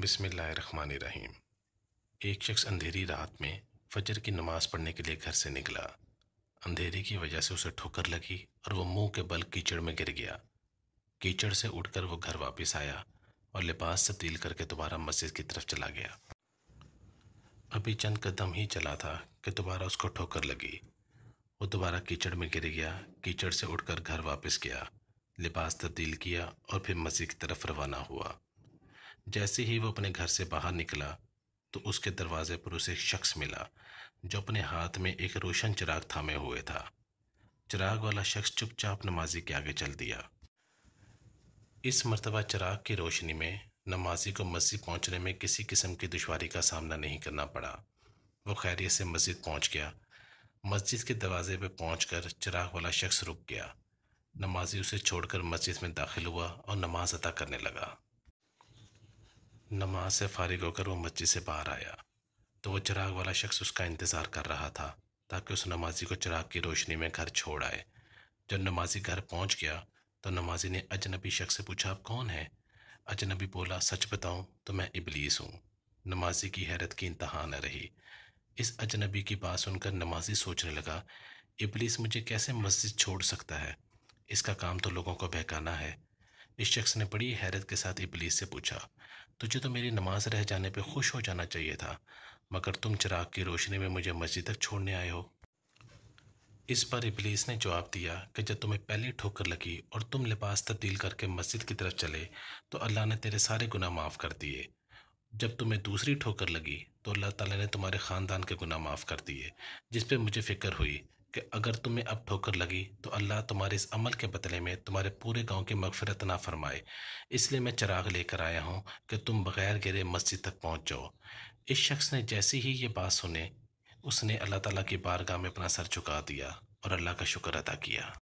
बिस्मिल्लाहिर्रहमानिर्रहीम एक शख्स अंधेरी रात में फजर की नमाज पढ़ने के लिए घर से निकला अंधेरे की वजह से उसे ठोकर लगी और वह मुंह के बल कीचड़ में गिर गया कीचड़ से उठकर वो घर वापस आया और लिबास तब्दील करके दोबारा मस्जिद की तरफ चला गया अभी चंद कदम ही चला था कि दोबारा उसको ठोकर लगी वो दोबारा कीचड़ में गिर गया कीचड़ से उठकर घर वापस गया लिबास तब्दील किया और फिर मस्जिद की तरफ रवाना हुआ जैसे ही वो अपने घर से बाहर निकला तो उसके दरवाजे पर उसे एक शख्स मिला जो अपने हाथ में एक रोशन चिराग थामे हुए था चिराग वाला शख्स चुपचाप नमाजी के आगे चल दिया इस मरतबा चिराग की रोशनी में नमाजी को मस्जिद पहुंचने में किसी किस्म की दुशारी का सामना नहीं करना पड़ा वो खैरियत से मस्जिद पहुंच गया मस्जिद के दरवाजे पर कर चिराग वाला शख्स रुक गया नमाजी उसे छोड़कर मस्जिद में दाखिल हुआ और नमाज अदा करने लगा नमाज से फारिग होकर वो मस्जिद से बाहर आया तो वो चिराग वाला शख्स उसका इंतज़ार कर रहा था ताकि उस नमाजी को चिराग की रोशनी में घर छोड़ आए जब नमाजी घर पहुंच गया तो नमाजी ने अजनबी शख्स से पूछा आप कौन हैं अजनबी बोला सच बताऊं तो मैं इबलीस हूँ नमाजी की हैरत की इंतहा न रही इस अजनबी की बात सुनकर नमाजी सोचने लगा इबलीस मुझे कैसे मस्जिद छोड़ सकता है इसका काम तो लोगों को बहकाना है इस शख्स ने बड़ी हैरत के साथ इबलीस से पूछा तुझे तो मेरी नमाज रह जाने पर खुश हो जाना चाहिए था मगर तुम चिराग की रोशनी में मुझे मस्जिद तक छोड़ने आए हो इस पर इबलीस ने जवाब दिया कि जब तुम्हें पहली ठोकर लगी और तुम लिबास तब्दील करके मस्जिद की तरफ चले तो अल्लाह ने तेरे सारे गुनाह माफ़ कर दिए जब तुम्हें दूसरी ठोकर लगी तो अल्लाह ताला ने तुम्हारे ख़ानदान के गुनाह माफ़ कर दिए जिस पर मुझे फ़िक्र हुई कि अगर तुम्हें अब ठोकर लगी तो अल्लाह तुम्हारे इस अमल के बदले में तुम्हारे पूरे गांव की मगफरत ना फरमाए इसलिए मैं चिराग लेकर आया हूँ कि तुम बगैर गिरे मस्जिद तक पहुँच जाओ इस शख्स ने जैसे ही ये बात सुने उसने अल्लाह ताला की बारगाह में अपना सर झुका दिया और अल्लाह का शुक्र अदा किया